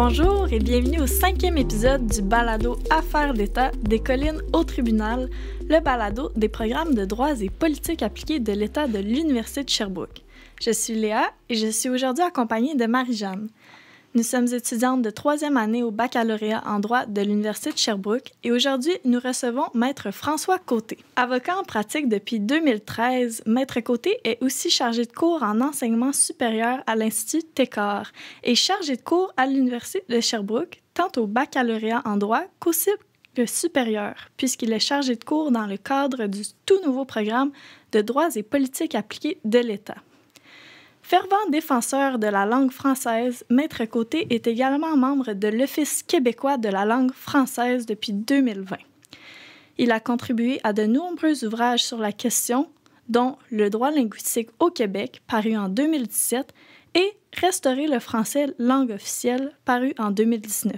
Bonjour et bienvenue au cinquième épisode du balado Affaires d'État des collines au tribunal, le balado des programmes de droits et politiques appliqués de l'État de l'Université de Sherbrooke. Je suis Léa et je suis aujourd'hui accompagnée de Marie-Jeanne. Nous sommes étudiantes de troisième année au baccalauréat en droit de l'Université de Sherbrooke et aujourd'hui, nous recevons Maître François Côté. Avocat en pratique depuis 2013, Maître Côté est aussi chargé de cours en enseignement supérieur à l'Institut TECOR et chargé de cours à l'Université de Sherbrooke, tant au baccalauréat en droit qu'au que supérieur, puisqu'il est chargé de cours dans le cadre du tout nouveau programme de droits et politiques appliquées de l'État. Fervent défenseur de la langue française, Maître Côté est également membre de l'Office québécois de la langue française depuis 2020. Il a contribué à de nombreux ouvrages sur la question, dont Le droit linguistique au Québec, paru en 2017, et Restaurer le français langue officielle, paru en 2019.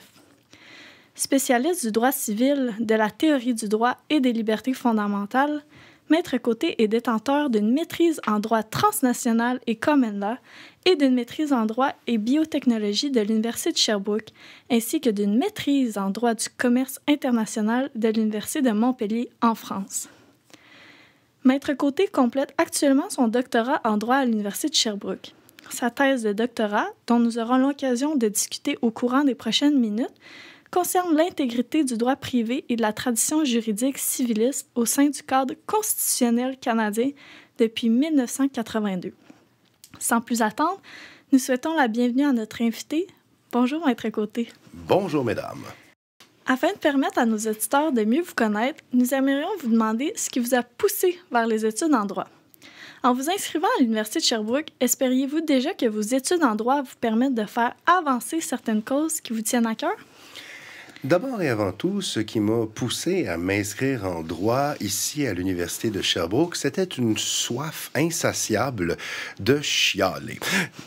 Spécialiste du droit civil, de la théorie du droit et des libertés fondamentales, Maître Côté est détenteur d'une maîtrise en droit transnational et common law et d'une maîtrise en droit et biotechnologie de l'Université de Sherbrooke, ainsi que d'une maîtrise en droit du commerce international de l'Université de Montpellier en France. Maître Côté complète actuellement son doctorat en droit à l'Université de Sherbrooke. Sa thèse de doctorat, dont nous aurons l'occasion de discuter au courant des prochaines minutes, concerne l'intégrité du droit privé et de la tradition juridique civiliste au sein du cadre constitutionnel canadien depuis 1982. Sans plus attendre, nous souhaitons la bienvenue à notre invité. Bonjour, Maître Côté. Bonjour, mesdames. Afin de permettre à nos auditeurs de mieux vous connaître, nous aimerions vous demander ce qui vous a poussé vers les études en droit. En vous inscrivant à l'Université de Sherbrooke, espériez-vous déjà que vos études en droit vous permettent de faire avancer certaines causes qui vous tiennent à cœur? D'abord et avant tout, ce qui m'a poussé à m'inscrire en droit ici à l'Université de Sherbrooke, c'était une soif insatiable de chialer,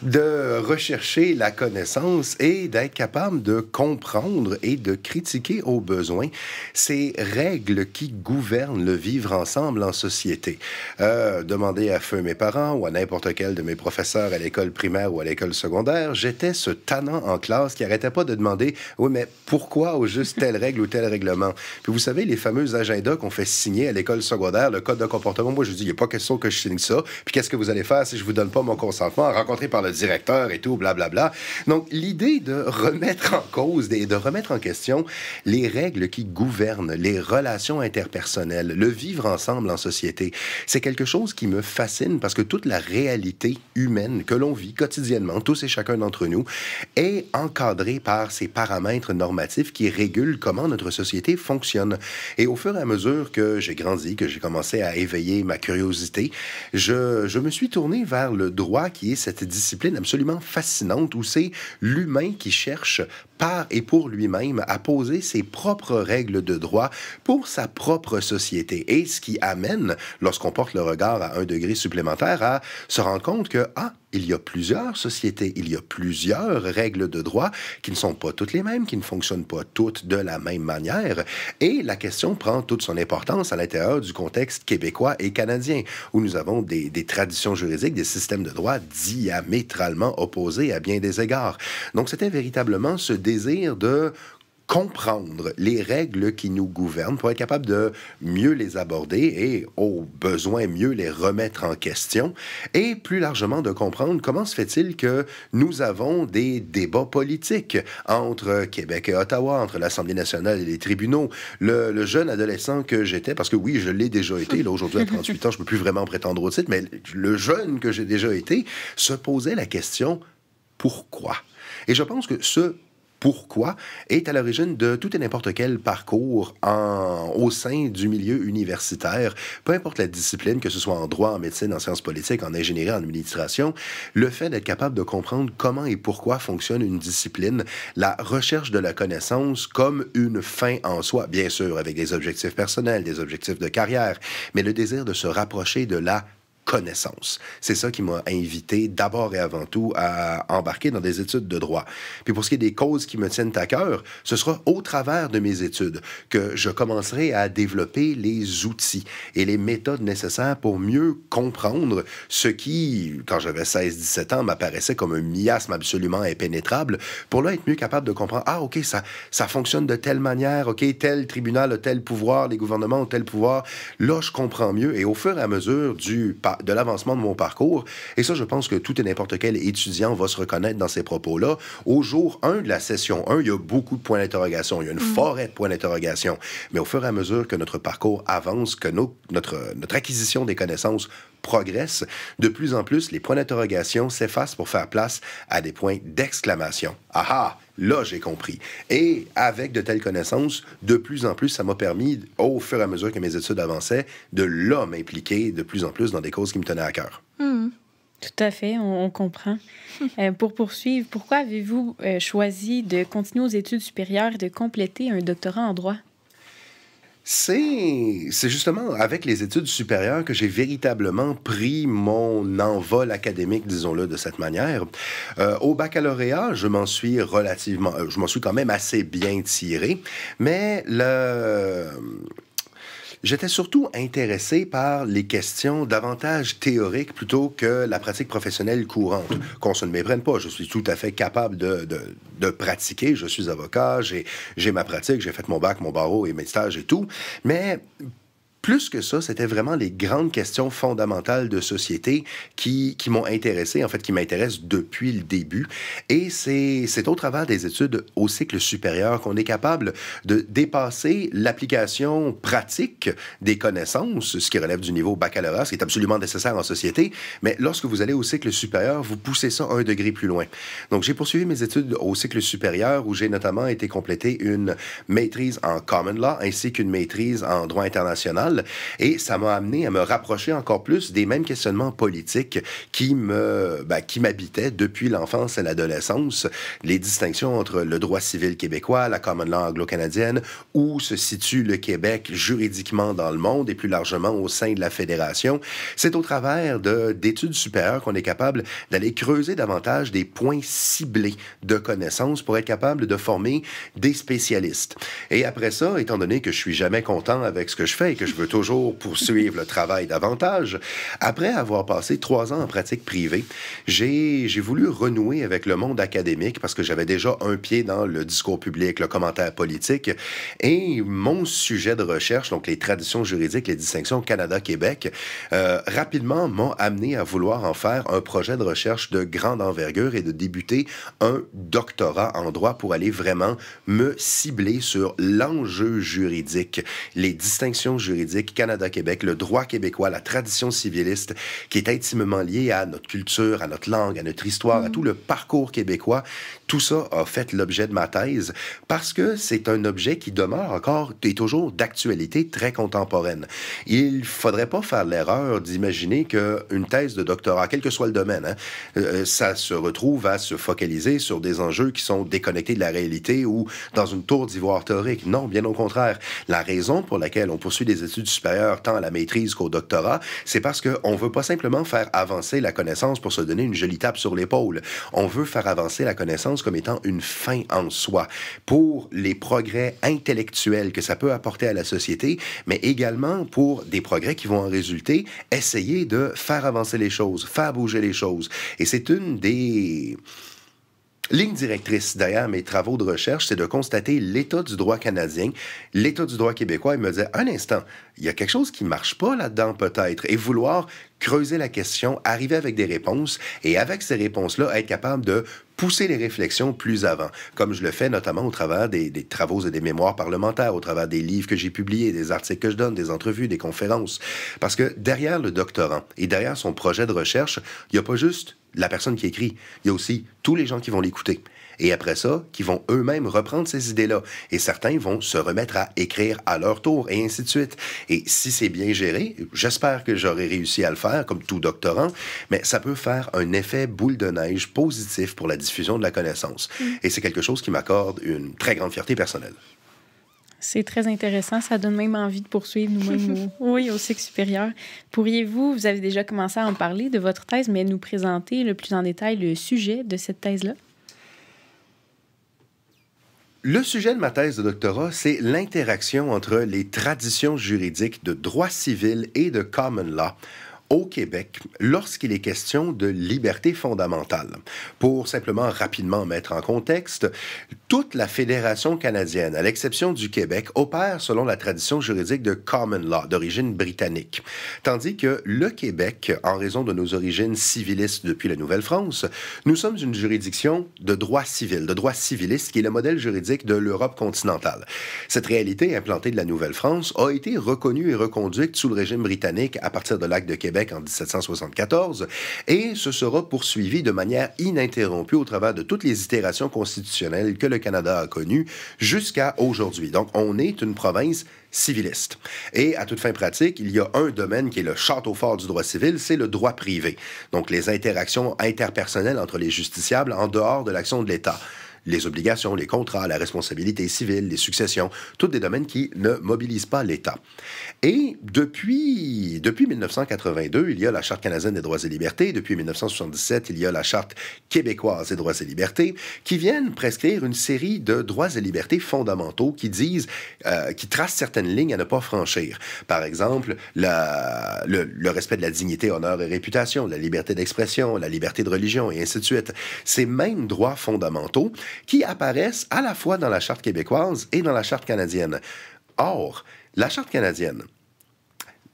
de rechercher la connaissance et d'être capable de comprendre et de critiquer au besoin ces règles qui gouvernent le vivre ensemble en société. Euh, demander à feu mes parents ou à n'importe quel de mes professeurs à l'école primaire ou à l'école secondaire, j'étais ce tannant en classe qui arrêtait pas de demander « Oui, mais pourquoi juste telle règle ou tel règlement. Puis vous savez, les fameux agendas qu'on fait signer à l'école secondaire, le code de comportement, moi je dis, il n'y a pas question que je signe ça. Puis qu'est-ce que vous allez faire si je vous donne pas mon consentement, rencontré par le directeur et tout, blablabla. Bla, bla. Donc l'idée de remettre en cause et de remettre en question les règles qui gouvernent les relations interpersonnelles, le vivre ensemble en société, c'est quelque chose qui me fascine parce que toute la réalité humaine que l'on vit quotidiennement, tous et chacun d'entre nous, est encadrée par ces paramètres normatifs qui régule comment notre société fonctionne. Et au fur et à mesure que j'ai grandi, que j'ai commencé à éveiller ma curiosité, je, je me suis tourné vers le droit qui est cette discipline absolument fascinante où c'est l'humain qui cherche et pour lui-même à poser ses propres règles de droit pour sa propre société. Et ce qui amène, lorsqu'on porte le regard à un degré supplémentaire, à se rendre compte que, ah, il y a plusieurs sociétés, il y a plusieurs règles de droit qui ne sont pas toutes les mêmes, qui ne fonctionnent pas toutes de la même manière. Et la question prend toute son importance à l'intérieur du contexte québécois et canadien, où nous avons des, des, traditions juridiques, des systèmes de droit diamétralement opposés à bien des égards. Donc c'était véritablement ce de comprendre les règles qui nous gouvernent pour être capable de mieux les aborder et, au besoin, mieux les remettre en question, et plus largement de comprendre comment se fait-il que nous avons des débats politiques entre Québec et Ottawa, entre l'Assemblée nationale et les tribunaux. Le, jeune adolescent que j'étais, parce que oui, je l'ai déjà été, là aujourd'hui à 38 ans, je ne peux plus vraiment prétendre au titre, mais le jeune que j'ai déjà été se posait la question pourquoi. Et je pense que ce pourquoi, est à l'origine de tout et n'importe quel parcours au sein du milieu universitaire, peu importe la discipline, que ce soit en droit, en médecine, en sciences politiques, en ingénierie, en administration, le fait d'être capable de comprendre comment et pourquoi fonctionne une discipline, la recherche de la connaissance comme une fin en soi, bien sûr, avec des objectifs personnels, des objectifs de carrière, mais le désir de se rapprocher de la connaissance. C'est ça qui m'a invité d'abord et avant tout à embarquer dans des études de droit. Puis pour ce qui est des causes qui me tiennent à cœur, ce sera au travers de mes études que je commencerai à développer les outils et les méthodes nécessaires pour mieux comprendre ce qui, quand j'avais 16-17 ans, m'apparaissait comme un miasme absolument impénétrable, pour là être mieux capable de comprendre, ah ok, ça, ça fonctionne de telle manière, ok, tel tribunal a tel pouvoir, les gouvernements ont tel pouvoir. Là, je comprends mieux et au fur et à mesure du de l'avancement de mon parcours. Et ça, je pense que tout et n'importe quel étudiant va se reconnaître dans ces propos-là. Au jour 1 de la session 1, il y a beaucoup de points d'interrogation. Il y a une mm. forêt de points d'interrogation. Mais au fur et à mesure que notre parcours avance, que notre, notre acquisition des connaissances progresse, de plus en plus, les points d'interrogation s'effacent pour faire place à des points d'exclamation. Ah, ah! Là, j'ai compris. Et avec de telles connaissances, de plus en plus, ça m'a permis, au fur et à mesure que mes études avançaient, de l'homme m'impliquer de plus en plus dans des causes qui me tenaient à cœur. Hmm. Tout à fait, on, comprend. Euh, pour poursuivre, pourquoi avez-vous euh, choisi de continuer aux études supérieures et de compléter un doctorat en droit? C'est, c'est justement avec les études supérieures que j'ai véritablement pris mon envol académique, disons-le de cette manière. Euh, au baccalauréat, je m'en suis relativement, euh, je m'en suis quand même assez bien tiré, mais le, J'étais surtout intéressé par les questions davantage théoriques plutôt que la pratique professionnelle courante. Qu'on se ne méprenne pas, je suis tout à fait capable de, de pratiquer. Je suis avocat, j'ai ma pratique, j'ai fait mon bac, mon barreau et mes stages et tout. Mais plus que ça, c'était vraiment les grandes questions fondamentales de société qui, qui m'ont intéressé, en fait, qui m'intéressent depuis le début. Et c'est au travers des études au cycle supérieur qu'on est capable de dépasser l'application pratique des connaissances, ce qui relève du niveau baccalauréat, ce qui est absolument nécessaire en société. Mais lorsque vous allez au cycle supérieur, vous poussez ça un degré plus loin. Donc, j'ai poursuivi mes études au cycle supérieur où j'ai notamment été complété une maîtrise en common law ainsi qu'une maîtrise en droit international et ça m'a amené à me rapprocher encore plus des mêmes questionnements politiques qui me, ben, qui m'habitaient depuis l'enfance et l'adolescence. Les distinctions entre le droit civil québécois, la common law anglo-canadienne, où se situe le Québec juridiquement dans le monde et plus largement au sein de la fédération. C'est au travers d'études supérieures qu'on est capable d'aller creuser davantage des points ciblés de connaissances pour être capable de former des spécialistes. Et après ça, étant donné que je suis jamais content avec ce que je fais et que je veux toujours poursuivre le travail davantage. Après avoir passé trois ans en pratique privée, j'ai voulu renouer avec le monde académique parce que j'avais déjà un pied dans le discours public, le commentaire politique. Et mon sujet de recherche, donc les traditions juridiques, les distinctions Canada-Québec, euh, rapidement m'ont amené à vouloir en faire un projet de recherche de grande envergure et de débuter un doctorat en droit pour aller vraiment me cibler sur l'enjeu juridique, les distinctions juridiques Canada-Québec, le droit québécois, la tradition civiliste qui est intimement liée à notre culture, à notre langue, à notre histoire, à mm. tout le parcours québécois. Tout ça a fait l'objet de ma thèse parce que c'est un objet qui demeure encore et toujours d'actualité très contemporaine. Il faudrait pas faire l'erreur d'imaginer qu'une thèse de doctorat, quel que soit le domaine, hein, euh, euh, ça se retrouve à se focaliser sur des enjeux qui sont déconnectés de la réalité ou dans une tour d'ivoire théorique. Non, bien au contraire. La raison pour laquelle on poursuit des études du tant à la maîtrise qu'au doctorat, c'est parce qu'on ne veut pas simplement faire avancer la connaissance pour se donner une jolie tape sur l'épaule. On veut faire avancer la connaissance comme étant une fin en soi, pour les progrès intellectuels que ça peut apporter à la société, mais également pour des progrès qui vont en résulter, essayer de faire avancer les choses, faire bouger les choses. Et c'est une des... Ligne directrice, d'ailleurs, mes travaux de recherche, c'est de constater l'état du droit canadien, l'état du droit québécois et me dire, un instant, il y a quelque chose qui marche pas là-dedans peut-être, et vouloir creuser la question, arriver avec des réponses, et avec ces réponses-là, être capable de pousser les réflexions plus avant, comme je le fais notamment au travers des, travaux et des mémoires parlementaires, au travers des livres que j'ai publiés, des articles que je donne, des entrevues, des conférences. Parce que derrière le doctorant et derrière son projet de recherche, il n'y a pas juste la personne qui écrit, il y a aussi tous les gens qui vont l'écouter. Et après ça, qui vont eux-mêmes reprendre ces idées-là. Et certains vont se remettre à écrire à leur tour, et ainsi de suite. Et si c'est bien géré, j'espère que j'aurai réussi à le faire, comme tout doctorant, mais ça peut faire un effet boule de neige positif pour la diffusion de la connaissance. Mm. Et c'est quelque chose qui m'accorde une très grande fierté personnelle. C'est très intéressant. Ça donne même envie de poursuivre nous-mêmes au, oui, au cycle supérieur. Pourriez-vous, vous avez déjà commencé à en parler de votre thèse, mais nous présenter le plus en détail le sujet de cette thèse-là? Le sujet de ma thèse de doctorat, c'est l'interaction entre les traditions juridiques de droit civil et de common law au Québec lorsqu'il est question de liberté fondamentale. Pour simplement rapidement mettre en contexte, toute la Fédération canadienne, à l'exception du Québec, opère selon la tradition juridique de common law, d'origine britannique, tandis que le Québec, en raison de nos origines civilistes depuis la Nouvelle-France, nous sommes une juridiction de droit civil, de droit civiliste, qui est le modèle juridique de l'Europe continentale. Cette réalité implantée de la Nouvelle-France a été reconnue et reconduite sous le régime britannique à partir de l'acte de Québec en 1774, et ce sera poursuivi de manière ininterrompue au travers de toutes les itérations constitutionnelles que le Canada a connues jusqu'à aujourd'hui. Donc, on est une province civiliste. Et à toute fin pratique, il y a un domaine qui est le château fort du droit civil, c'est le droit privé. Donc, les interactions interpersonnelles entre les justiciables en dehors de l'action de l'État les obligations, les contrats, la responsabilité civile, les successions, tous des domaines qui ne mobilisent pas l'État. Et depuis, depuis 1982, il y a la Charte canadienne des droits et libertés, depuis 1977, il y a la Charte québécoise des droits et libertés, qui viennent prescrire une série de droits et libertés fondamentaux qui disent, euh, qui tracent certaines lignes à ne pas franchir. Par exemple, la, le respect de la dignité, honneur et réputation, la liberté d'expression, la liberté de religion, et ainsi de suite. Ces mêmes droits fondamentaux qui apparaissent à la fois dans la Charte québécoise et dans la Charte canadienne. Or, la Charte canadienne,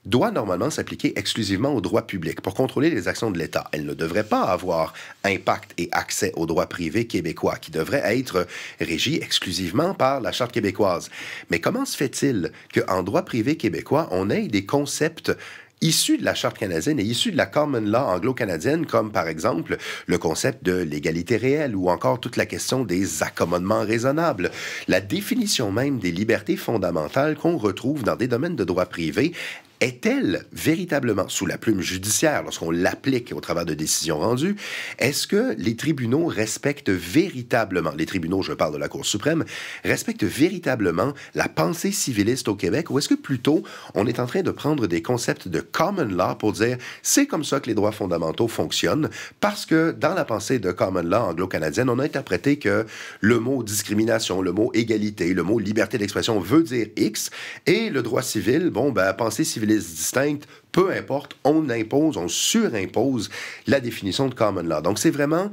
doit normalement s'appliquer exclusivement au droit public pour contrôler les actions de l'État. Elle ne devrait pas avoir impact et accès au droit privé québécois, qui devrait être régi exclusivement par la Charte québécoise. Mais comment se fait-il qu'en droit privé québécois, on ait des concepts Issu de la Charte canadienne et issu de la common law anglo-canadienne, comme par exemple le concept de l'égalité réelle ou encore toute la question des accommodements raisonnables, la définition même des libertés fondamentales qu'on retrouve dans des domaines de droit privé est-elle véritablement sous la plume judiciaire lorsqu'on l'applique au travers de décisions rendues? Est-ce que les tribunaux respectent véritablement, les tribunaux, je parle de la Cour suprême, respectent véritablement la pensée civiliste au Québec ou est-ce que plutôt on est en train de prendre des concepts de common law pour dire c'est comme ça que les droits fondamentaux fonctionnent parce que dans la pensée de common law anglo-canadienne, on a interprété que le mot discrimination, le mot égalité, le mot liberté d'expression veut dire X et le droit civil, bon, ben, pensée civiliste listes distinctes, peu importe, on impose, on surimpose la définition de common law. Donc c'est vraiment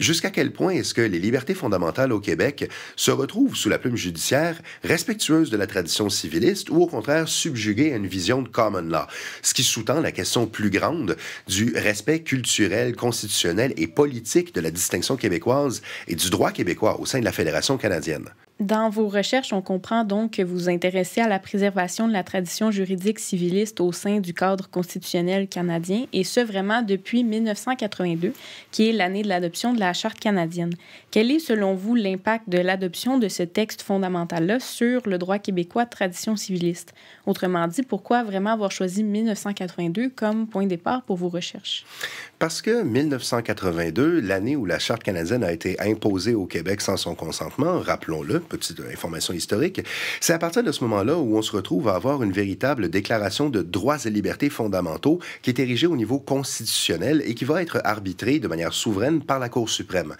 jusqu'à quel point est-ce que les libertés fondamentales au Québec se retrouvent sous la plume judiciaire, respectueuse de la tradition civiliste ou au contraire subjuguées à une vision de common law, ce qui sous-tend la question plus grande du respect culturel, constitutionnel et politique de la distinction québécoise et du droit québécois au sein de la Fédération canadienne. Dans vos recherches, on comprend donc que vous vous intéressez à la préservation de la tradition juridique civiliste au sein du cadre constitutionnel canadien, et ce vraiment depuis 1982, qui est l'année de l'adoption de la Charte canadienne. Quel est, selon vous, l'impact de l'adoption de ce texte fondamental-là sur le droit québécois de tradition civiliste? Autrement dit, pourquoi vraiment avoir choisi 1982 comme point de départ pour vos recherches? Parce que 1982, l'année où la Charte canadienne a été imposée au Québec sans son consentement, rappelons-le, petite information historique, c'est à partir de ce moment-là où on se retrouve à avoir une véritable déclaration de droits et libertés fondamentaux qui est érigée au niveau constitutionnel et qui va être arbitrée de manière souveraine par la Cour suprême.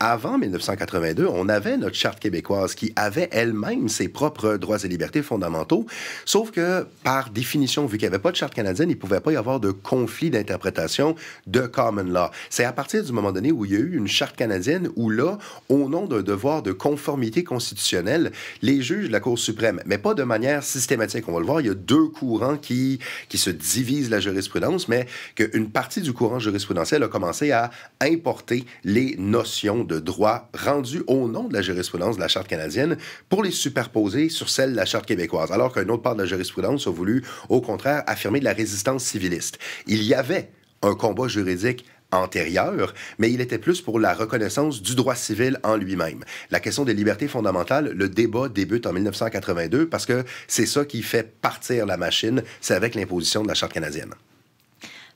Avant 1982, on avait notre charte québécoise qui avait elle-même ses propres droits et libertés fondamentaux, sauf que par définition, vu qu'il n'y avait pas de charte canadienne, il ne pouvait pas y avoir de conflit d'interprétation de common law. C'est à partir du moment donné où il y a eu une charte canadienne où là, au nom d'un devoir de conformité constitutionnelle, constitutionnel les juges de la Cour suprême, mais pas de manière systématique. On va le voir, il y a deux courants qui, qui se divisent la jurisprudence, mais qu'une partie du courant jurisprudentiel a commencé à importer les notions de droit rendues au nom de la jurisprudence de la Charte canadienne pour les superposer sur celle de la Charte québécoise, alors qu'une autre part de la jurisprudence a voulu, au contraire, affirmer de la résistance civiliste. Il y avait un combat juridique antérieure, mais il était plus pour la reconnaissance du droit civil en lui-même. La question des libertés fondamentales, le débat débute en 1982 parce que c'est ça qui fait partir la machine, c'est avec l'imposition de la Charte canadienne.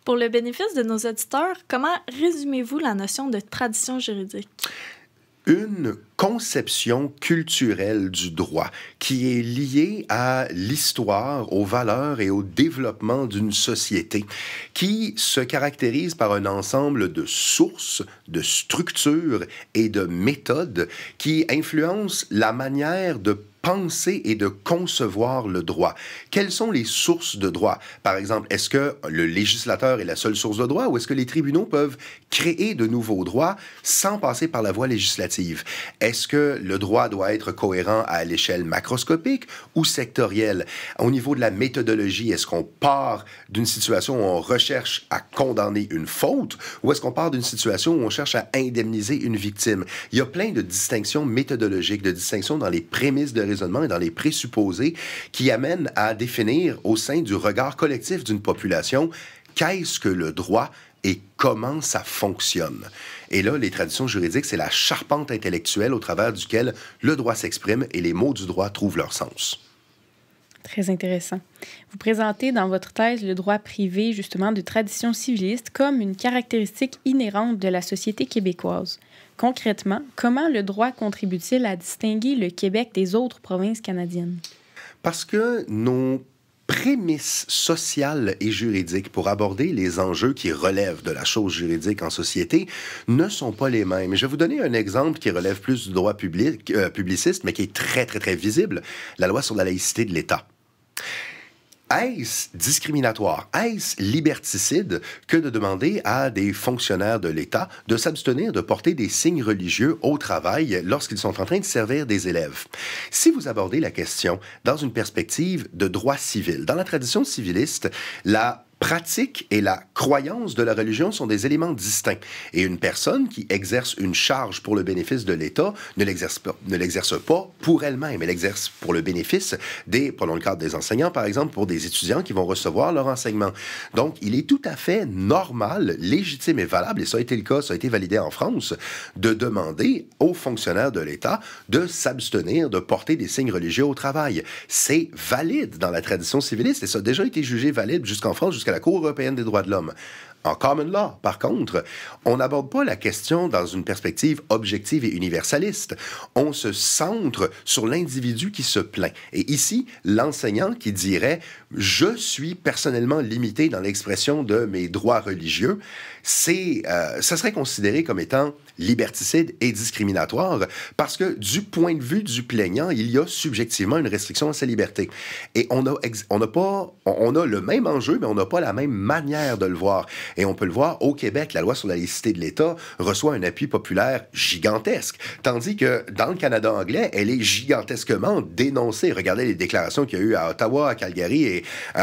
Pour le bénéfice de nos auditeurs, comment résumez-vous la notion de tradition juridique? une conception culturelle du droit qui est liée à l'histoire, aux valeurs et au développement d'une société, qui se caractérise par un ensemble de sources, de structures et de méthodes qui influencent la manière de penser et de concevoir le droit. Quelles sont les sources de droit? Par exemple, est-ce que le législateur est la seule source de droit ou est-ce que les tribunaux peuvent créer de nouveaux droits sans passer par la voie législative? Est-ce que le droit doit être cohérent à l'échelle macroscopique ou sectorielle? Au niveau de la méthodologie, est-ce qu'on part d'une situation où on recherche à condamner une faute ou est-ce qu'on part d'une situation où on cherche à indemniser une victime? Il y a plein de distinctions méthodologiques, de distinctions dans les prémices de et dans les présupposés qui amènent à définir au sein du regard collectif d'une population qu'est-ce que le droit et comment ça fonctionne. Et là, les traditions juridiques, c'est la charpente intellectuelle au travers duquel le droit s'exprime et les mots du droit trouvent leur sens. Très intéressant. Vous présentez dans votre thèse le droit privé justement de tradition civiliste comme une caractéristique inhérente de la société québécoise. Concrètement, comment le droit contribue-t-il à distinguer le Québec des autres provinces canadiennes? Parce que nos prémisses sociales et juridiques pour aborder les enjeux qui relèvent de la chose juridique en société ne sont pas les mêmes. Je vais vous donner un exemple qui relève plus du droit public, euh, publiciste, mais qui est très, très, très visible, la loi sur la laïcité de l'État est-ce discriminatoire, est-ce liberticide que de demander à des fonctionnaires de l'État de s'abstenir de porter des signes religieux au travail lorsqu'ils sont en train de servir des élèves? Si vous abordez la question dans une perspective de droit civil, dans la tradition civiliste, la pratique et la croyance de la religion sont des éléments distincts. Et une personne qui exerce une charge pour le bénéfice de l'État ne l'exerce pas, pas pour elle-même, elle l'exerce pour le bénéfice des, prenons le cadre des enseignants par exemple, pour des étudiants qui vont recevoir leur enseignement. Donc, il est tout à fait normal, légitime et valable, et ça a été le cas, ça a été validé en France, de demander aux fonctionnaires de l'État de s'abstenir de porter des signes religieux au travail. C'est valide dans la tradition civiliste et ça a déjà été jugé valide jusqu'en France, jusqu'à la Cour européenne des droits de l'homme. En common law, par contre, on n'aborde pas la question dans une perspective objective et universaliste. On se centre sur l'individu qui se plaint. Et ici, l'enseignant qui dirait « je suis personnellement limité dans l'expression de mes droits religieux », c'est, euh, ça serait considéré comme étant liberticide et discriminatoire parce que du point de vue du plaignant, il y a subjectivement une restriction à sa liberté. Et on a, on a pas, on a le même enjeu, mais on n'a pas la même manière de le voir. Et on peut le voir au Québec, la loi sur la laïcité de l'État reçoit un appui populaire gigantesque, tandis que dans le Canada anglais, elle est gigantesquement dénoncée. Regardez les déclarations qu'il y a eu à Ottawa, à Calgary et euh,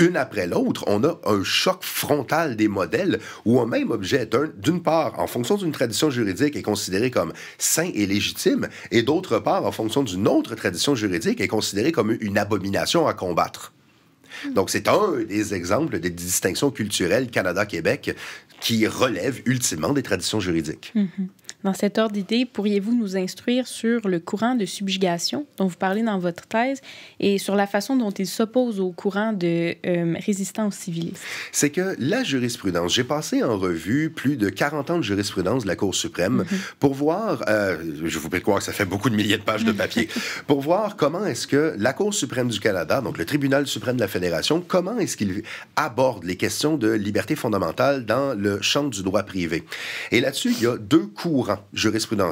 une après l'autre, on a un choc frontal des modèles où un même objet d'une part, en fonction d'une tradition juridique, est considéré comme sain et légitime, et d'autre part, en fonction d'une autre tradition juridique, est considéré comme une abomination à combattre. Donc, c'est un des exemples des distinctions culturelles Canada-Québec qui relèvent ultimement des traditions juridiques. Mm-hmm. Dans cet ordre d'idées, pourriez-vous nous instruire sur le courant de subjugation dont vous parlez dans votre thèse et sur la façon dont il s'oppose au courant de euh, résistance civiliste? C'est que la jurisprudence, j'ai passé en revue plus de 40 ans de jurisprudence de la Cour suprême mm-hmm. pour voir, euh, je vous prie de croire que ça fait beaucoup de milliers de pages de papier, pour voir comment est-ce que la Cour suprême du Canada, donc le Tribunal suprême de la Fédération, comment est-ce qu'il aborde les questions de liberté fondamentale dans le champ du droit privé. Et là-dessus, il y a deux courants courant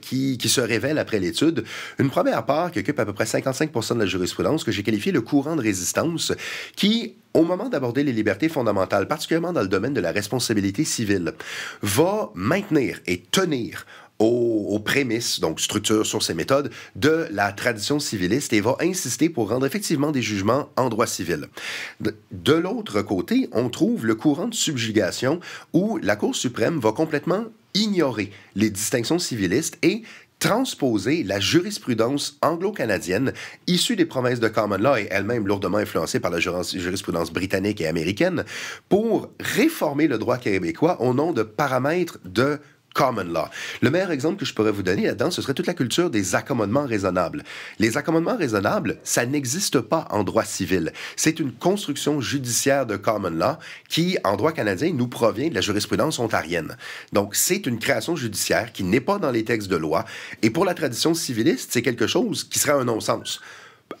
qui, qui se révèle après l'étude. Une première part qui occupe à peu près 55 de la jurisprudence, que j'ai qualifiée le courant de résistance, qui au moment d'aborder les libertés fondamentales, particulièrement dans le domaine de la responsabilité civile, va maintenir et tenir aux, prémices, donc structure, sur ces méthodes, de la tradition civiliste et va insister pour rendre effectivement des jugements en droit civil. de l'autre côté, on trouve le courant de subjugation où la Cour suprême va complètement ignorer les distinctions civilistes et transposer la jurisprudence anglo-canadienne issue des provinces de common law et elle-même lourdement influencée par la jurisprudence britannique et américaine pour réformer le droit québécois au nom de paramètres de law. Le meilleur exemple que je pourrais vous donner là-dedans, ce serait toute la culture des accommodements raisonnables. Les accommodements raisonnables, ça n'existe pas en droit civil. C'est une construction judiciaire de common law qui, en droit canadien, nous provient de la jurisprudence ontarienne. Donc, c'est une création judiciaire qui n'est pas dans les textes de loi. Et pour la tradition civiliste, c'est quelque chose qui serait un non-sens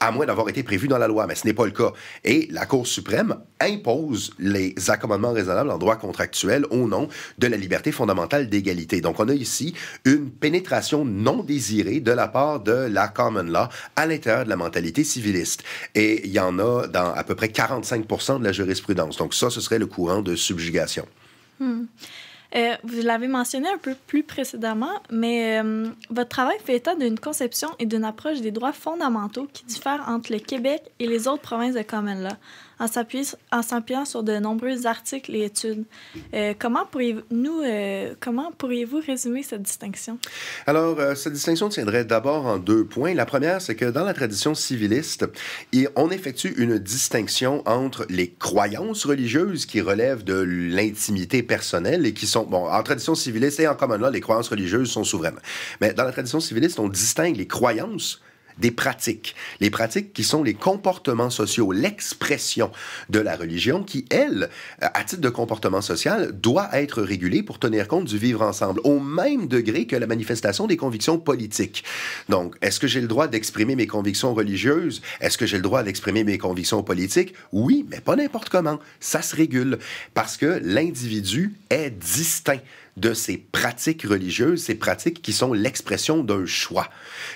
à moins d'avoir été prévu dans la loi, mais ce n'est pas le cas. Et la Cour suprême impose les accommodements raisonnables en droit contractuel au nom de la liberté fondamentale d'égalité. Donc, on a ici une pénétration non désirée de la part de la common law à l'intérieur de la mentalité civiliste. Et il y en a dans à peu près 45 de la jurisprudence. Donc, ça, ce serait le courant de subjugation. Hmm. Euh, vous l'avez mentionné un peu plus précédemment, mais euh, votre travail fait état d'une conception et d'une approche des droits fondamentaux qui diffèrent entre le Québec et les autres provinces de Common Law en s'appuyant sur de nombreux articles et études. Euh, euh, comment pourriez-vous pourriez résumer cette distinction? Alors, euh, cette distinction tiendrait d'abord en deux points. La première, c'est que dans la tradition civiliste, on effectue une distinction entre les croyances religieuses qui relèvent de l'intimité personnelle et qui sont, bon, en tradition civiliste et en commun, law, les croyances religieuses sont souveraines. Mais dans la tradition civiliste, on distingue les croyances des pratiques. Les pratiques qui sont les comportements sociaux, l'expression de la religion qui, elle, à titre de comportement social, doit être régulée pour tenir compte du vivre ensemble, au même degré que la manifestation des convictions politiques. Donc, est-ce que j'ai le droit d'exprimer mes convictions religieuses? Est-ce que j'ai le droit d'exprimer mes convictions politiques? Oui, mais pas n'importe comment. Ça se régule parce que l'individu est distinct de ces pratiques religieuses, ces pratiques qui sont l'expression d'un choix.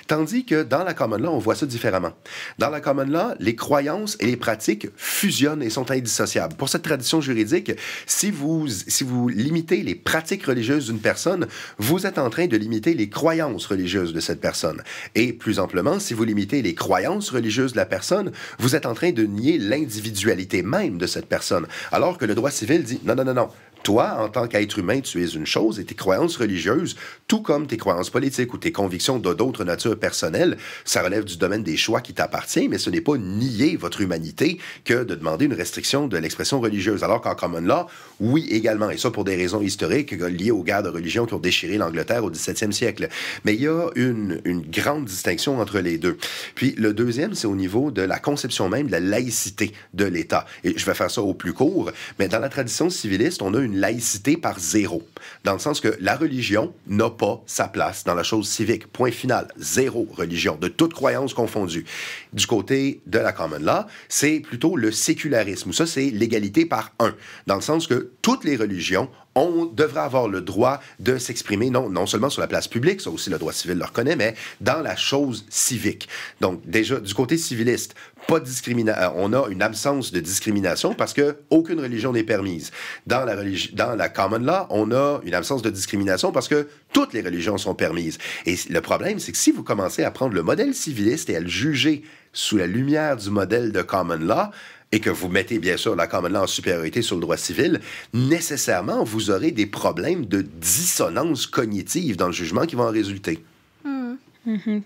Tandis que dans la common law, on voit ça différemment. Dans la common law, les croyances et les pratiques fusionnent et sont indissociables. Pour cette tradition juridique, si vous, si vous limitez les pratiques religieuses d'une personne, vous êtes en train de limiter les croyances religieuses de cette personne. Et plus amplement, si vous limitez les croyances religieuses de la personne, vous êtes en train de nier l'individualité même de cette personne. Alors que le droit civil dit non, non, non, non, toi, en tant qu'être humain, tu es une chose et tes croyances religieuses, tout comme tes croyances politiques ou tes convictions d'autres natures personnelles, ça relève du domaine des choix qui t'appartient, mais ce n'est pas nier votre humanité que de demander une restriction de l'expression religieuse. Alors qu'en common law, oui également, et ça pour des raisons historiques liées aux guerres de religion qui ont déchiré l'Angleterre au 17e siècle. Mais il y a une, une grande distinction entre les deux. Puis le deuxième, c'est au niveau de la conception même de la laïcité de l'État. Et je vais faire ça au plus court, mais dans la tradition civiliste, on a une laïcité par zéro dans le sens que la religion n'a pas sa place dans la chose civique. Point final. Zéro religion, de toute croyance confondue. Du côté de la common law, c'est plutôt le sécularisme. Ça, c'est l'égalité par un, dans le sens que toutes les religions on devrait avoir le droit de s'exprimer, non, non seulement sur la place publique, ça aussi le droit civil le reconnaît, mais dans la chose civique. Donc, déjà, du côté civiliste, pas euh, On a une absence de discrimination parce que aucune religion n'est permise. Dans la, dans la common law, on a une absence de discrimination parce que toutes les religions sont permises. Et le problème, c'est que si vous commencez à prendre le modèle civiliste et à le juger sous la lumière du modèle de common law, et que vous mettez bien sûr la common law en supériorité sur le droit civil, nécessairement vous aurez des problèmes de dissonance cognitive dans le jugement qui vont en résulter. Hmm. Mm-hmm.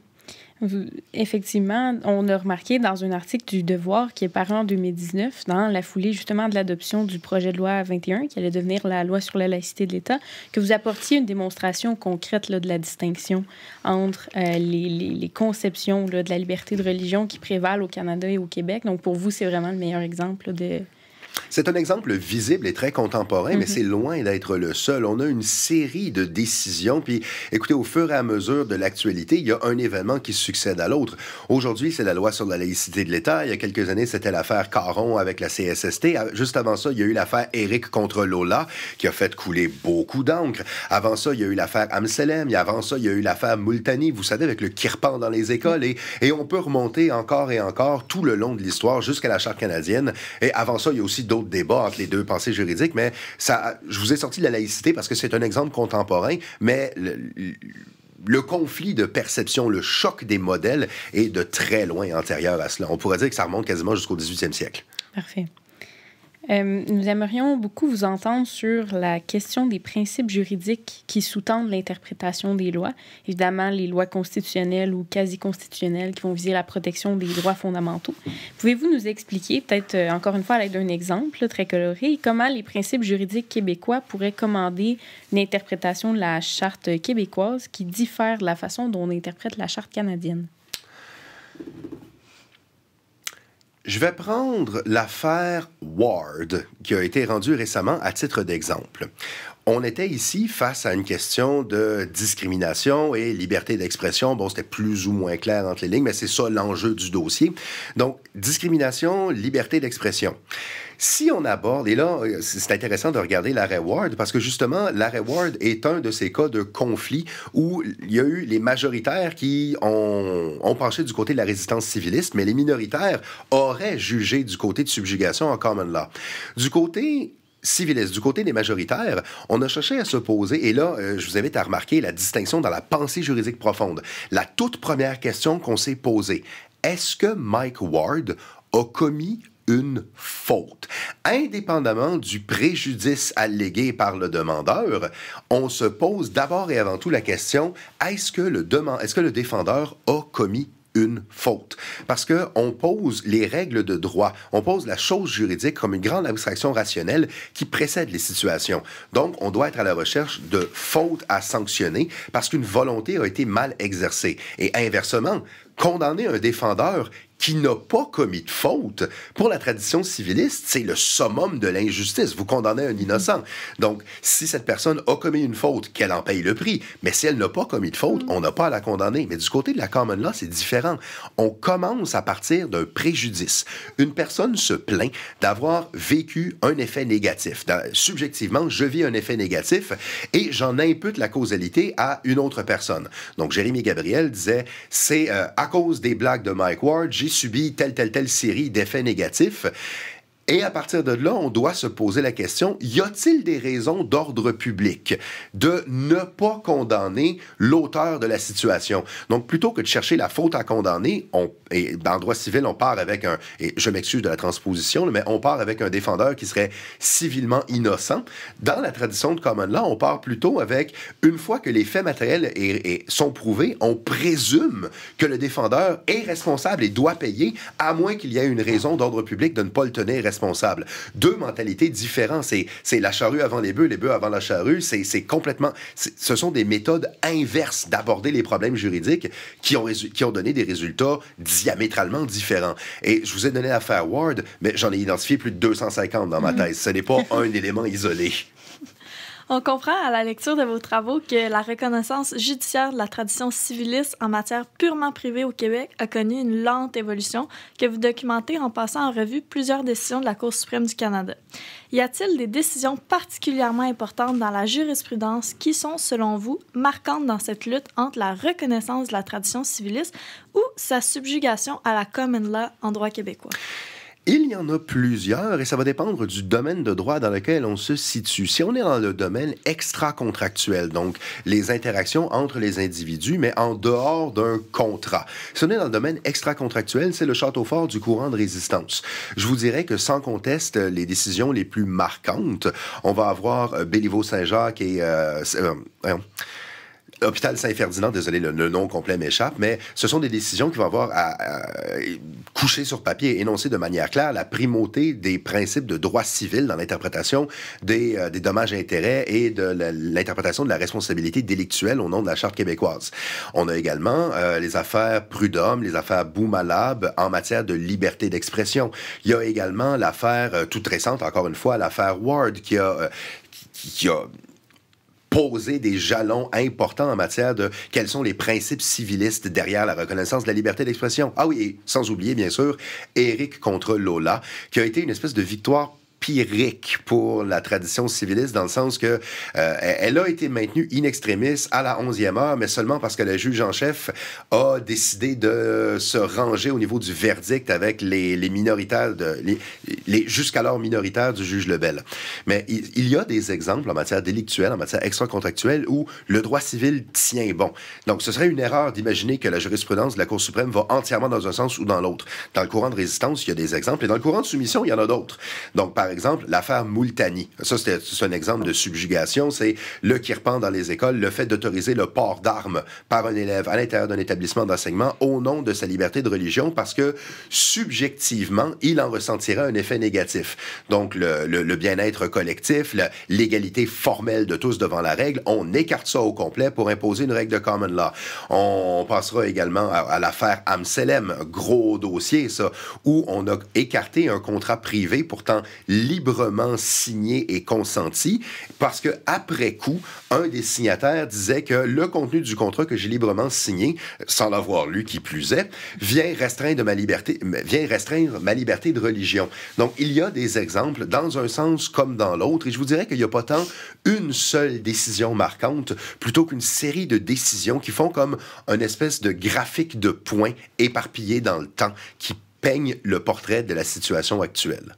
Effectivement, on a remarqué dans un article du Devoir qui est paru en 2019, dans la foulée justement de l'adoption du projet de loi 21, qui allait devenir la loi sur la laïcité de l'État, que vous apportiez une démonstration concrète là, de la distinction entre euh, les, conceptions de la liberté de religion qui prévalent au Canada et au Québec. Donc pour vous, c'est vraiment le meilleur exemple de, c'est un exemple visible et très contemporain, mais mhm. c'est loin d'être le seul. On a une série de décisions. Puis, écoutez, au fur et à mesure de l'actualité, il y a un événement qui succède à l'autre. Aujourd'hui, c'est la loi sur la laïcité de l'État. Il y a quelques années, c'était l'affaire Caron avec la CSST. Ah, juste avant ça, il y a eu l'affaire Éric contre Lola, qui a fait couler beaucoup d'encre. Avant ça, il y a eu l'affaire Amselem. Et avant ça, il y a eu l'affaire Multani, vous savez, avec le kirpan dans les écoles. Et, et on peut remonter encore et encore tout le long de l'histoire jusqu'à la Charte canadienne. Et avant ça, il y a aussi débat entre les deux pensées juridiques, mais ça, je vous ai sorti de la laïcité parce que c'est un exemple contemporain, mais le, le conflit de perception, le choc des modèles est de très loin antérieur à cela. On pourrait dire que ça remonte quasiment jusqu'au 18e siècle. Parfait. Euh, nous aimerions beaucoup vous entendre sur la question des principes juridiques qui sous-tendent l'interprétation des lois. Évidemment, les lois constitutionnelles ou quasi-constitutionnelles qui vont viser la protection des droits fondamentaux. Pouvez-vous nous expliquer, peut-être euh, encore une fois à l'aide d'un exemple très coloré, comment les principes juridiques québécois pourraient commander l'interprétation de la charte québécoise qui diffère de la façon dont on interprète la charte canadienne? Je vais prendre l'affaire Ward, qui a été rendue récemment à titre d'exemple. On était ici face à une question de discrimination et liberté d'expression. Bon, c'était plus ou moins clair entre les lignes, mais c'est ça l'enjeu du dossier. Donc, discrimination, liberté d'expression. Si on aborde, et là, euh, c'est intéressant de regarder l'arrêt Ward, parce que justement, l'arrêt Ward est un de ces cas de conflit où il y a eu les majoritaires qui ont, penché du côté de la résistance civiliste, mais les minoritaires auraient jugé du côté de subjugation en common law. Du côté civiliste. Du côté des majoritaires, on a cherché à se poser, et là, euh, je vous invite à remarquer la distinction dans la pensée juridique profonde. La toute première question qu'on s'est posée, est-ce que Mike Ward a commis une faute. Indépendamment du préjudice allégué par le demandeur, on se pose d'abord et avant tout la question est-ce que le demandeur, est-ce que le défendeur a commis une faute. Parce qu'on pose les règles de droit, on pose la chose juridique comme une grande abstraction rationnelle qui précède les situations. Donc, on doit être à la recherche de fautes à sanctionner parce qu'une volonté a été mal exercée. Et inversement, condamner un défendeur qui n'a pas commis de faute, pour la tradition civiliste, c'est le summum de l'injustice. Vous condamnez un innocent. Donc, si cette personne a commis une faute, qu'elle en paye le prix. Mais si elle n'a pas commis de faute, on n'a pas à la condamner. Mais du côté de la common law, c'est différent. On commence à partir d'un préjudice. Une personne se plaint d'avoir vécu un effet négatif. Subjectivement, je vis un effet négatif et j'en impute la causalité à une autre personne. Donc, Jérémy Gabriel disait, c'est euh, à cause des blagues de Mike Ward, subit telle, telle, telle série d'effets négatifs. Et à partir de là, on doit se poser la question, y a-t-il des raisons d'ordre public de ne pas condamner l'auteur de la situation? Donc, plutôt que de chercher la faute à condamner, on, et dans le droit civil, on part avec un, et je m'excuse de la transposition, mais on part avec un défendeur qui serait civilement innocent. Dans la tradition de common law, on part plutôt avec, une fois que les faits matériels sont prouvés, on présume que le défendeur est responsable et doit payer, à moins qu'il y ait une raison d'ordre public de ne pas le tenir responsable responsable. Deux mentalités différentes. C'est la charrue avant les bœufs, les bœufs avant la charrue. C'est complètement. Ce sont des méthodes inverses d'aborder les problèmes juridiques qui ont, qui ont donné des résultats diamétralement différents. Et je vous ai donné l'affaire Ward, mais j'en ai identifié plus de 250 dans ma mhm. thèse. Ce n'est pas un élément isolé. On comprend à la lecture de vos travaux que la reconnaissance judiciaire de la tradition civiliste en matière purement privée au Québec a connu une lente évolution que vous documentez en passant en revue plusieurs décisions de la Cour suprême du Canada. Y a-t-il des décisions particulièrement importantes dans la jurisprudence qui sont, selon vous, marquantes dans cette lutte entre la reconnaissance de la tradition civiliste ou sa subjugation à la common law en droit québécois? Il y en a plusieurs et ça va dépendre du domaine de droit dans lequel on se situe. Si on est dans le domaine extra-contractuel, donc les interactions entre les individus, mais en dehors d'un contrat. Si on est dans le domaine extra-contractuel, c'est le château fort du courant de résistance. Je vous dirais que sans conteste, les décisions les plus marquantes, on va avoir euh, Béliveau-Saint-Jacques et... Euh, Hôpital Saint-Ferdinand, désolé, le, nom complet m'échappe, mais ce sont des décisions qui vont avoir à, coucher sur papier, énoncer de manière claire la primauté des principes de droit civil dans l'interprétation des, euh, des dommages à intérêts et de l'interprétation de la responsabilité délictuelle au nom de la Charte québécoise. On a également euh, les affaires Prud'homme, les affaires Boumalab en matière de liberté d'expression. Il y a également l'affaire euh, toute récente, encore une fois, l'affaire Ward qui a, qui a poser des jalons importants en matière de quels sont les principes civilistes derrière la reconnaissance de la liberté d'expression. Ah oui, et sans oublier, bien sûr, Eric contre Lola, qui a été une espèce de victoire pour la tradition civiliste, dans le sens que euh, elle a été maintenue in extremis à la 11e heure, mais seulement parce que le juge en chef a décidé de se ranger au niveau du verdict avec les, minoritaires, de, les, jusqu'alors minoritaires du juge Lebel. Mais il, y a des exemples en matière délictuelle, en matière extra-contractuelle, où le droit civil tient bon. Donc, ce serait une erreur d'imaginer que la jurisprudence de la Cour suprême va entièrement dans un sens ou dans l'autre. Dans le courant de résistance, il y a des exemples, et dans le courant de soumission, il y en a d'autres. Donc, par par exemple, l'affaire Moultani. Ça, c'est un exemple de subjugation. C'est le kirpan dans les écoles, le fait d'autoriser le port d'armes par un élève à l'intérieur d'un établissement d'enseignement au nom de sa liberté de religion parce que subjectivement, il en ressentira un effet négatif. Donc, le, bien-être collectif, l'égalité formelle de tous devant la règle, on écarte ça au complet pour imposer une règle de common law. On, passera également à, à l'affaire Amselem, gros dossier, ça, où on a écarté un contrat privé pourtant librement signé et consenti, parce que après coup, un des signataires disait que le contenu du contrat que j'ai librement signé, sans l'avoir lu qui plus est, vient restreindre ma liberté, vient restreindre ma liberté de religion. Donc, il y a des exemples dans un sens comme dans l'autre, et je vous dirais qu'il n'y a pas tant une seule décision marquante, plutôt qu'une série de décisions qui font comme un espèce de graphique de points éparpillés dans le temps qui peignent le portrait de la situation actuelle.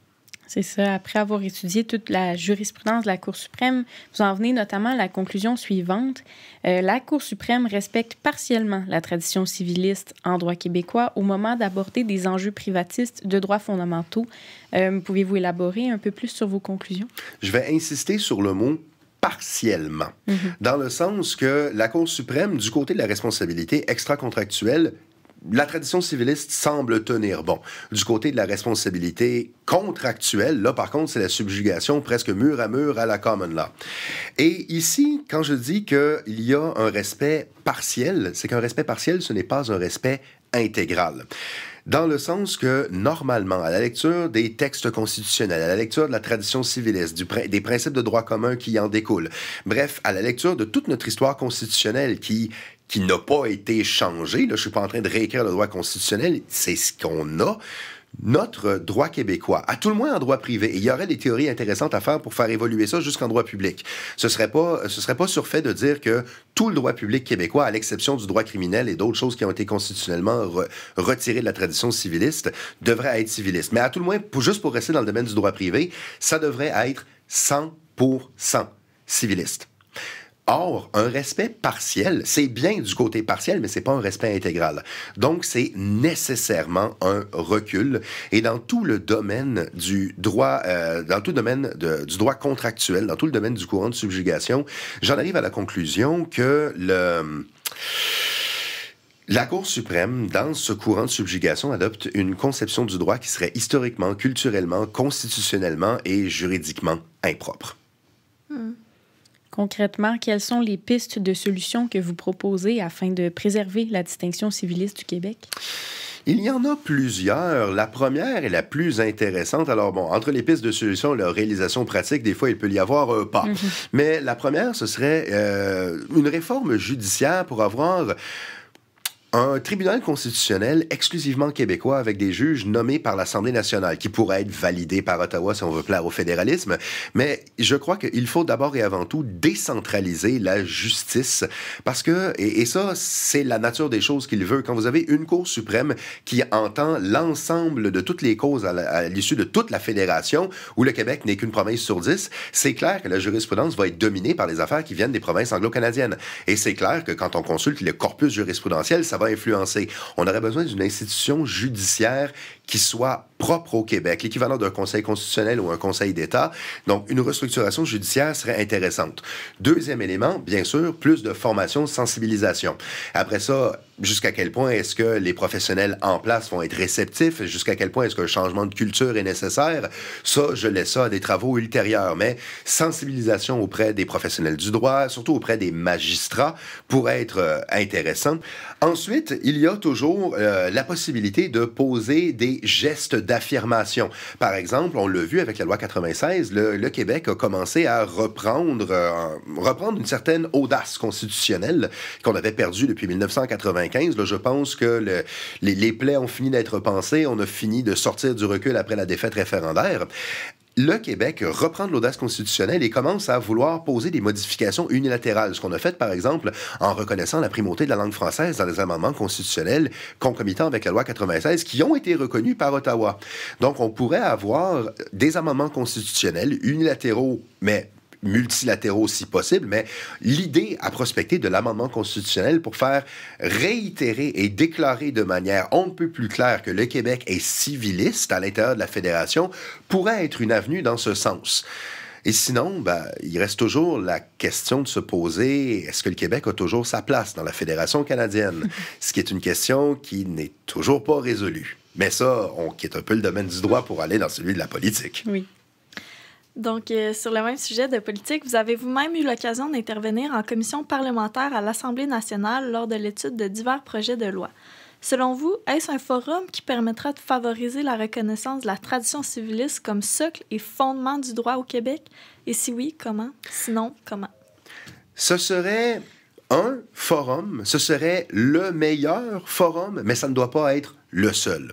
C'est ça. Après avoir étudié toute la jurisprudence de la Cour suprême, vous en venez notamment à la conclusion suivante. Euh, la Cour suprême respecte partiellement la tradition civiliste en droit québécois au moment d'aborder des enjeux privatistes de droits fondamentaux. Euh, pouvez-vous élaborer un peu plus sur vos conclusions? Je vais insister sur le mot partiellement, mhm. dans le sens que la Cour suprême, du côté de la responsabilité extracontractuelle, la tradition civiliste semble tenir bon. Du côté de la responsabilité contractuelle, là par contre, c'est la subjugation presque mur à mur à la common law. Et ici, quand je dis qu'il y a un respect partiel, c'est qu'un respect partiel, ce n'est pas un respect intégral dans le sens que, normalement, à la lecture des textes constitutionnels, à la lecture de la tradition civiliste, des principes de droit commun qui en découlent, bref, à la lecture de toute notre histoire constitutionnelle qui, qui n'a pas été changé. Là, je ne suis pas en train de réécrire le droit constitutionnel, c'est ce qu'on a notre droit québécois, à tout le moins en droit privé. il y aurait des théories intéressantes à faire pour faire évoluer ça jusqu'en droit public. Ce serait pas, ce serait pas surfait de dire que tout le droit public québécois, à l'exception du droit criminel et d'autres choses qui ont été constitutionnellement retirées de la tradition civiliste, devrait être civiliste. Mais à tout le moins, pour, juste pour rester dans le domaine du droit privé, ça devrait être 100% civiliste. Or, un respect partiel, c'est bien du côté partiel, mais c'est pas un respect intégral. Donc, c'est nécessairement un recul. Et dans tout le domaine du droit, euh, dans tout le domaine du droit contractuel, dans tout le domaine du courant de subjugation, j'en arrive à la conclusion que le la Cour suprême, dans ce courant de subjugation, adopte une conception du droit qui serait historiquement, culturellement, constitutionnellement et juridiquement impropre. Hmm. Concrètement, quelles sont les pistes de solutions que vous proposez afin de préserver la distinction civiliste du Québec? Il y en a plusieurs. La première est la plus intéressante. Alors bon, entre les pistes de solution leur réalisation pratique, des fois, il peut y avoir un pas. Mhm. Mais la première, ce serait euh, une réforme judiciaire pour avoir un tribunal constitutionnel exclusivement québécois avec des juges nommés par l'Assemblée nationale, qui pourrait être validé par Ottawa si on veut plaire au fédéralisme. Mais je crois qu'il faut d'abord et avant tout décentraliser la justice parce que, et, ça, c'est la nature des choses qu'il veut. Quand vous avez une Cour suprême qui entend l'ensemble de toutes les causes à l'issue de toute la fédération, où le Québec n'est qu'une province sur dix, c'est clair que la jurisprudence va être dominée par les affaires qui viennent des provinces anglo-canadiennes. Et c'est clair que quand on consulte le corpus jurisprudentiel, ça on aurait besoin d'une institution judiciaire qui soit propre au Québec, l'équivalent d'un conseil constitutionnel ou un conseil d'État. Donc, une restructuration judiciaire serait intéressante. Deuxième élément, bien sûr, plus de formation, sensibilisation. Après ça, jusqu'à quel point est-ce que les professionnels en place vont être réceptifs? Jusqu'à quel point est-ce qu'un changement de culture est nécessaire? Ça, je laisse ça à des travaux ultérieurs. Mais sensibilisation auprès des professionnels du droit, surtout auprès des magistrats, pourrait être euh, intéressante. Ensuite, il y a toujours euh, la possibilité de poser des gestes d'affirmation. Par exemple, on l'a vu avec la loi 96, le, Québec a commencé à reprendre, euh, reprendre une certaine audace constitutionnelle qu'on avait perdue depuis 1995. je pense que les, plaies ont fini d'être pensées, on a fini de sortir du recul après la défaite référendaire le Québec reprend de l'audace constitutionnelle et commence à vouloir poser des modifications unilatérales. Ce qu'on a fait, par exemple, en reconnaissant la primauté de la langue française dans les amendements constitutionnels concomitants avec la loi 96 qui ont été reconnus par Ottawa. Donc, on pourrait avoir des amendements constitutionnels unilatéraux, mais multilatéraux si possible, mais l'idée à prospecter de l'amendement constitutionnel pour faire réitérer et déclarer de manière on ne peut plus claire que le Québec est civiliste à l'intérieur de la fédération pourrait être une avenue dans ce sens. Et sinon, ben, il reste toujours la question de se poser est-ce que le Québec a toujours sa place dans la Fédération canadienne Ce qui est une question qui n'est toujours pas résolue. Mais ça, on quitte un peu le domaine du droit pour aller dans celui de la politique. Oui. Donc, euh, sur le même sujet de politique, vous avez vous-même eu l'occasion d'intervenir en commission parlementaire à l'Assemblée nationale lors de l'étude de divers projets de loi. Selon vous, est-ce un forum qui permettra de favoriser la reconnaissance de la tradition civiliste comme socle et fondement du droit au Québec? Et si oui, comment? Sinon, comment? Ce serait un forum, ce serait le meilleur forum, mais ça ne doit pas être le seul.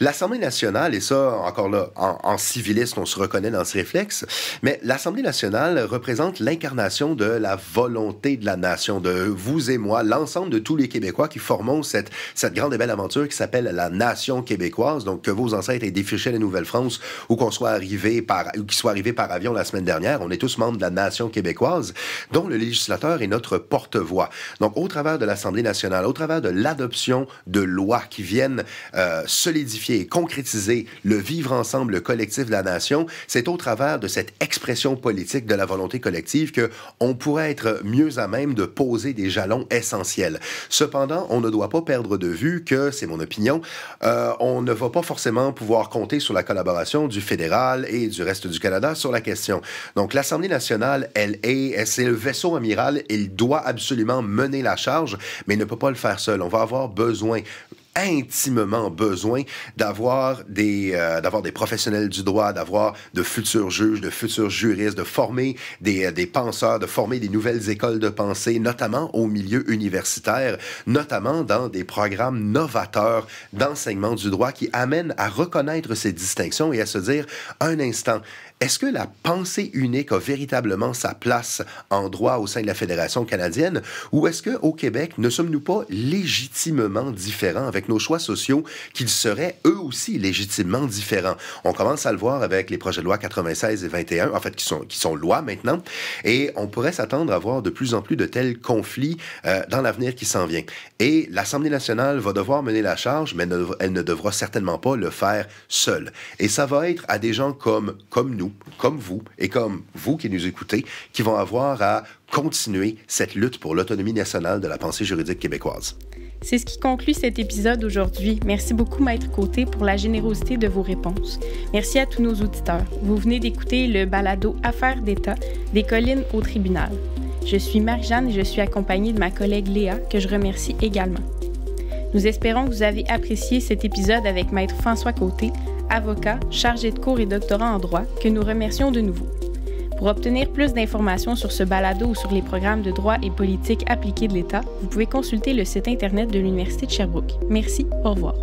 L'Assemblée nationale, et ça, encore là, en, civiliste, on se reconnaît dans ce réflexe, mais l'Assemblée nationale représente l'incarnation de la volonté de la nation, de vous et moi, l'ensemble de tous les Québécois qui formons cette, cette grande et belle aventure qui s'appelle la nation québécoise, donc que vos ancêtres aient défriché la Nouvelle-France ou qu'on soit arrivé par, ou qu'ils soient arrivés par avion la semaine dernière, on est tous membres de la nation québécoise, dont le législateur est notre porte-voix. Donc, au travers de l'Assemblée nationale, au travers de l'adoption de lois qui viennent euh, solidifier concrétiser le vivre ensemble collectif de la nation, c'est au travers de cette expression politique de la volonté collective que on pourrait être mieux à même de poser des jalons essentiels. Cependant, on ne doit pas perdre de vue que, c'est mon opinion, euh, on ne va pas forcément pouvoir compter sur la collaboration du fédéral et du reste du Canada sur la question. Donc, l'Assemblée nationale, elle est, c'est le vaisseau amiral, il doit absolument mener la charge, mais il ne peut pas le faire seul. On va avoir besoin intimement besoin d'avoir des, euh, d'avoir des professionnels du droit, d'avoir de futurs juges, de futurs juristes, de former des, euh, des, penseurs, de former des nouvelles écoles de pensée, notamment au milieu universitaire, notamment dans des programmes novateurs d'enseignement du droit qui amènent à reconnaître ces distinctions et à se dire un instant, est-ce que la pensée unique a véritablement sa place en droit au sein de la Fédération canadienne ou est-ce qu'au Québec, ne sommes-nous pas légitimement différents avec nos choix sociaux qu'ils seraient eux aussi légitimement différents? On commence à le voir avec les projets de loi 96 et 21, en fait, qui sont, qui sont lois maintenant, et on pourrait s'attendre à voir de plus en plus de tels conflits euh, dans l'avenir qui s'en vient. Et l'Assemblée nationale va devoir mener la charge, mais elle ne devra certainement pas le faire seule. Et ça va être à des gens comme, comme nous, comme vous, et comme vous qui nous écoutez, qui vont avoir à continuer cette lutte pour l'autonomie nationale de la pensée juridique québécoise. C'est ce qui conclut cet épisode aujourd'hui. Merci beaucoup, Maître Côté, pour la générosité de vos réponses. Merci à tous nos auditeurs. Vous venez d'écouter le balado Affaires d'État des collines au tribunal. Je suis Marie-Jeanne et je suis accompagnée de ma collègue Léa, que je remercie également. Nous espérons que vous avez apprécié cet épisode avec Maître François Côté, avocat, chargé de cours et doctorat en droit, que nous remercions de nouveau. Pour obtenir plus d'informations sur ce balado ou sur les programmes de droit et politique appliqués de l'État, vous pouvez consulter le site Internet de l'Université de Sherbrooke. Merci, au revoir.